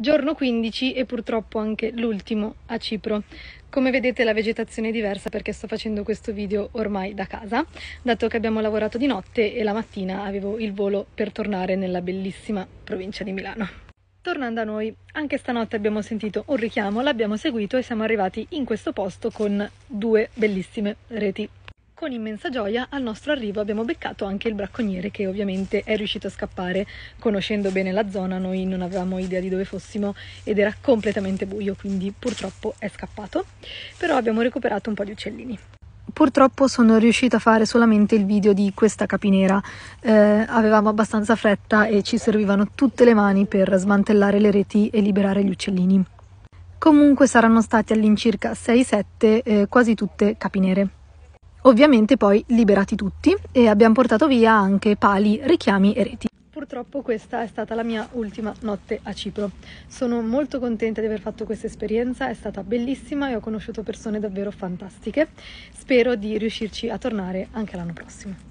Giorno 15 e purtroppo anche l'ultimo a Cipro. Come vedete la vegetazione è diversa perché sto facendo questo video ormai da casa, dato che abbiamo lavorato di notte e la mattina avevo il volo per tornare nella bellissima provincia di Milano. Tornando a noi, anche stanotte abbiamo sentito un richiamo, l'abbiamo seguito e siamo arrivati in questo posto con due bellissime reti con immensa gioia al nostro arrivo abbiamo beccato anche il bracconiere che ovviamente è riuscito a scappare. Conoscendo bene la zona noi non avevamo idea di dove fossimo ed era completamente buio, quindi purtroppo è scappato. Però abbiamo recuperato un po' di uccellini. Purtroppo sono riuscita a fare solamente il video di questa capinera, eh, avevamo abbastanza fretta e ci servivano tutte le mani per smantellare le reti e liberare gli uccellini. Comunque saranno stati all'incirca 6-7, eh, quasi tutte capinere. Ovviamente poi liberati tutti e abbiamo portato via anche pali, richiami e reti. Purtroppo questa è stata la mia ultima notte a Cipro. Sono molto contenta di aver fatto questa esperienza, è stata bellissima e ho conosciuto persone davvero fantastiche. Spero di riuscirci a tornare anche l'anno prossimo.